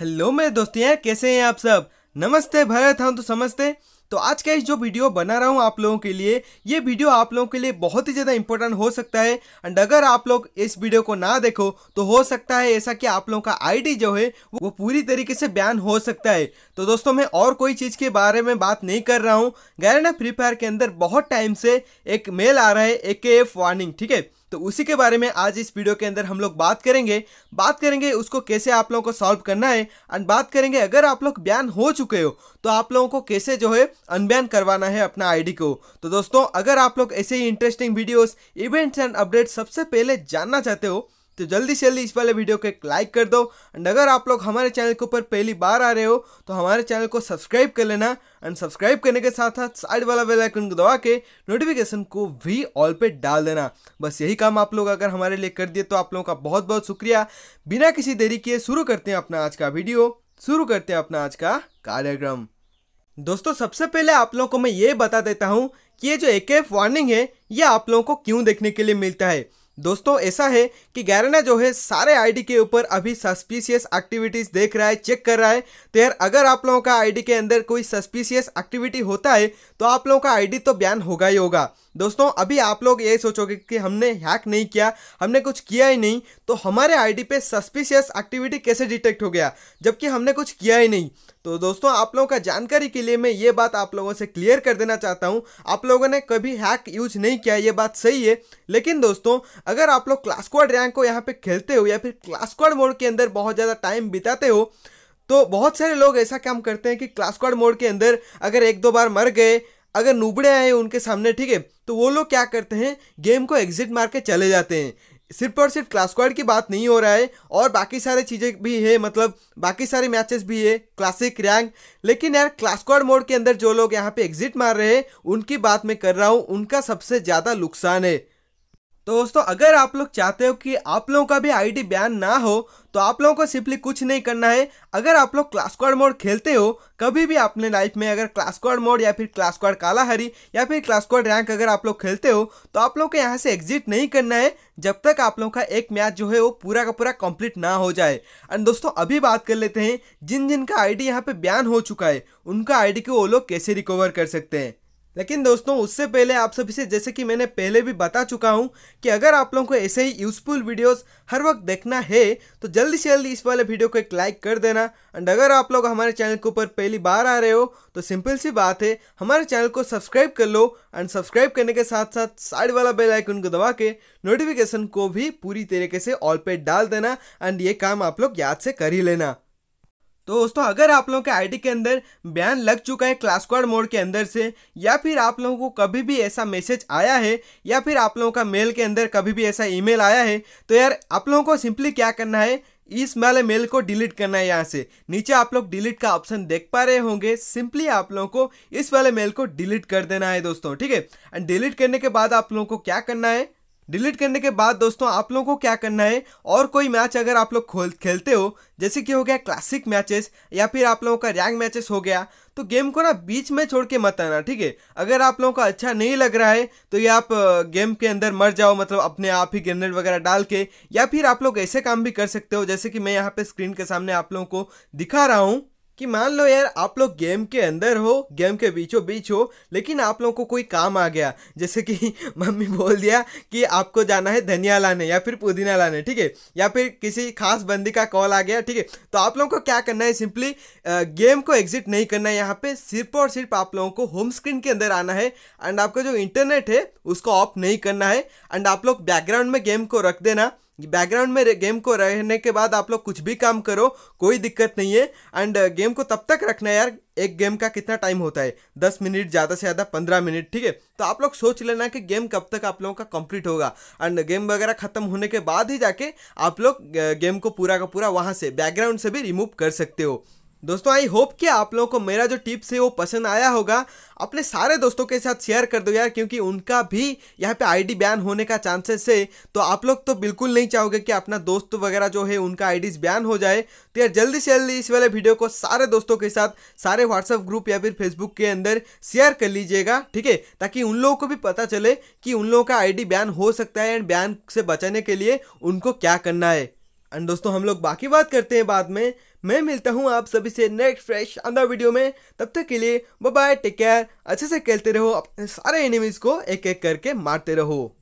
hello मेरे यहाँ कैसे हैं आप सब नमस्ते भरत हम तो समझते तो आज का इस जो वीडियो बना रहा हूँ आप लोगों के लिए ये वीडियो आप लोगों के लिए बहुत ही ज़्यादा इंपॉर्टेंट हो सकता है एंड अगर आप लोग इस वीडियो को ना देखो तो हो सकता है ऐसा कि आप लोगों का आईडी जो है वो पूरी तरीके से बैन हो सकता है तो दोस्तों मैं और कोई चीज़ के बारे में बात नहीं कर रहा हूँ गैरना फ्री फायर के अंदर बहुत टाइम से एक मेल आ रहा है ए के एफ वार्निंग ठीक है तो उसी के बारे में आज इस वीडियो के अंदर हम लोग बात करेंगे बात करेंगे उसको कैसे आप लोगों को सॉल्व करना है एंड बात करेंगे अगर आप लोग बैन हो चुके हो तो आप लोगों को कैसे जो है अनबैन करवाना है अपना आईडी को तो दोस्तों अगर आप लोग ऐसे ही interesting videos events and update सबसे पहले जानना चाहते हो तो जल्दी से जल्दी इस वाले वीडियो को एक लाइक कर दो एंड अगर आप लोग हमारे चैनल के ऊपर पहली बार आ रहे हो तो हमारे चैनल को सब्सक्राइब कर लेना एंड सब्सक्राइब करने के साथ साथ साइड वाला बेल आइकन को दबा के नोटिफिकेशन को भी ऑल पे डाल देना बस यही काम आप लोग अगर हमारे लिए कर दिए तो आप लोगों का बहुत बहुत शुक्रिया बिना किसी देरी किए शुरू करते हैं अपना आज का वीडियो शुरू करते हैं अपना आज का कार्यक्रम दोस्तों सबसे पहले आप लोगों को मैं ये बता देता हूँ कि ये जो एक वार्निंग है ये आप लोगों को क्यों देखने के लिए मिलता है दोस्तों ऐसा है कि गैराना जो है सारे आईडी के ऊपर अभी सस्पिशियस एक्टिविटीज़ देख रहा है चेक कर रहा है तो यार अगर आप लोगों का आईडी के अंदर कोई सस्पिशियस एक्टिविटी होता है तो आप लोगों का आईडी तो बैन होगा ही होगा दोस्तों अभी आप लोग ये सोचोगे कि हमने हैक नहीं किया हमने कुछ किया ही नहीं तो हमारे आईडी पे सस्पिशियस एक्टिविटी कैसे डिटेक्ट हो गया जबकि हमने कुछ किया ही नहीं तो दोस्तों आप लोगों का जानकारी के लिए मैं ये बात आप लोगों से क्लियर कर देना चाहता हूँ आप लोगों ने कभी हैक यूज नहीं किया ये बात सही है लेकिन दोस्तों अगर आप लोग क्लासक्वाड रैंक को यहाँ पे खेलते हो या फिर क्लासक्वाड मोड के अंदर बहुत ज़्यादा टाइम बिताते हो तो बहुत सारे लोग ऐसा काम करते हैं कि क्लासक्वाड मोड के अंदर अगर एक दो बार मर गए अगर नूबड़े आए उनके सामने ठीक है तो वो लोग क्या करते हैं गेम को एग्जिट मार के चले जाते हैं सिर्फ और सिर्फ क्लास की बात नहीं हो रहा है और बाकी सारे चीज़ें भी है मतलब बाकी सारे मैचेस भी है क्लासिक रैंक लेकिन यार क्लास मोड के अंदर जो लोग यहाँ पे एग्जिट मार रहे हैं उनकी बात मैं कर रहा हूँ उनका सबसे ज़्यादा नुकसान है तो दोस्तों अगर आप लोग चाहते हो कि आप लोगों का भी आईडी बैन ना हो तो आप लोगों को सिंपली कुछ नहीं करना है अगर आप लोग क्लास मोड खेलते हो कभी भी अपने लाइफ में अगर क्लास मोड या फिर क्लास कालाहारी या फिर क्लास रैंक अगर आप लोग खेलते हो तो आप लोगों को यहाँ से एग्जिट नहीं करना है जब तक आप लोगों का एक मैच जो है वो पूरा का पूरा कंप्लीट ना हो जाए एंड दोस्तों अभी बात कर लेते हैं जिन जिनका आई डी यहाँ पे बैन हो चुका है उनका डी को वो लोग कैसे रिकवर कर सकते हैं लेकिन दोस्तों उससे पहले आप सभी से जैसे कि मैंने पहले भी बता चुका हूं कि अगर आप लोगों को ऐसे ही यूज़फुल वीडियोस हर वक्त देखना है तो जल्दी से जल्दी इस वाले वीडियो को एक लाइक कर देना एंड अगर आप लोग हमारे चैनल के ऊपर पहली बार आ रहे हो तो सिंपल सी बात है हमारे चैनल को सब्सक्राइब कर लो एंड सब्सक्राइब करने के साथ साथ साइड वाला बेलाइकन को दबा के नोटिफिकेशन को भी पूरी तरीके से ऑल पे डाल देना एंड ये काम आप लोग याद से कर ही लेना तो दोस्तों अगर आप लोगों के आईडी के अंदर बयान लग चुका है क्लास क्वार मोड के अंदर से या फिर आप लोगों को कभी भी ऐसा मैसेज आया है या फिर आप लोगों का मेल के अंदर कभी भी ऐसा ईमेल आया है तो यार आप लोगों को सिंपली क्या करना है इस वाले मेल को डिलीट करना है यहाँ से नीचे आप लोग डिलीट का ऑप्शन देख पा रहे होंगे सिंपली आप लोगों को इस वाले मेल को डिलीट कर देना है दोस्तों ठीक है एंड डिलीट करने के बाद आप लोगों को क्या करना है डिलीट करने के बाद दोस्तों आप लोगों को क्या करना है और कोई मैच अगर आप लोग खोल खेलते हो जैसे कि हो गया क्लासिक मैचेस या फिर आप लोगों का रैंक मैचेस हो गया तो गेम को ना बीच में छोड़ के मत आना ठीक है अगर आप लोगों को अच्छा नहीं लग रहा है तो ये आप गेम के अंदर मर जाओ मतलब अपने आप ही ग्रेनेड वगैरह डाल के या फिर आप लोग ऐसे काम भी कर सकते हो जैसे कि मैं यहाँ पे स्क्रीन के सामने आप लोगों को दिखा रहा हूँ कि मान लो यार आप लोग गेम के अंदर हो गेम के बीचों बीच हो लेकिन आप लोगों को कोई काम आ गया जैसे कि मम्मी बोल दिया कि आपको जाना है धनिया लाने या फिर पुदीना लाने ठीक है या फिर किसी खास बंदी का कॉल आ गया ठीक है तो आप लोगों को क्या करना है सिंपली गेम को एग्जिट नहीं करना है यहाँ पर सिर्फ और सिर्फ आप लोगों को होम स्क्रीन के अंदर आना है एंड आपका जो इंटरनेट है उसको ऑफ नहीं करना है एंड आप लोग बैकग्राउंड में गेम को रख देना बैकग्राउंड में गेम को रहने के बाद आप लोग कुछ भी काम करो कोई दिक्कत नहीं है एंड गेम uh, को तब तक रखना यार एक गेम का कितना टाइम होता है दस मिनट ज़्यादा से ज़्यादा पंद्रह मिनट ठीक है तो आप लोग सोच लेना कि गेम कब तक आप लोगों का कंप्लीट होगा एंड गेम uh, वगैरह ख़त्म होने के बाद ही जाके आप लोग गेम uh, को पूरा का पूरा वहाँ से बैकग्राउंड से भी रिमूव कर सकते हो दोस्तों आई होप कि आप लोगों को मेरा जो टिप्स है वो पसंद आया होगा अपने सारे दोस्तों के साथ शेयर कर दो यार क्योंकि उनका भी यहाँ पे आईडी बैन होने का चांसेस है तो आप लोग तो बिल्कुल नहीं चाहोगे कि अपना दोस्त वगैरह जो है उनका आईडीज बैन हो जाए तो यार जल्दी से जल्दी इस वाले वीडियो को सारे दोस्तों के साथ सारे व्हाट्सअप ग्रुप या फिर फेसबुक के अंदर शेयर कर लीजिएगा ठीक है ताकि उन लोगों को भी पता चले कि उन लोगों का आई बैन हो सकता है एंड बैन से बचाने के लिए उनको क्या करना है एंड दोस्तों हम लोग बाकी बात करते हैं बाद में मैं मिलता हूँ आप सभी से नेक्स्ट फ्रेश अंदर वीडियो में तब तक के लिए बाय टेक केयर अच्छे से खेलते रहो अपने सारे एनिमीज को एक एक करके मारते रहो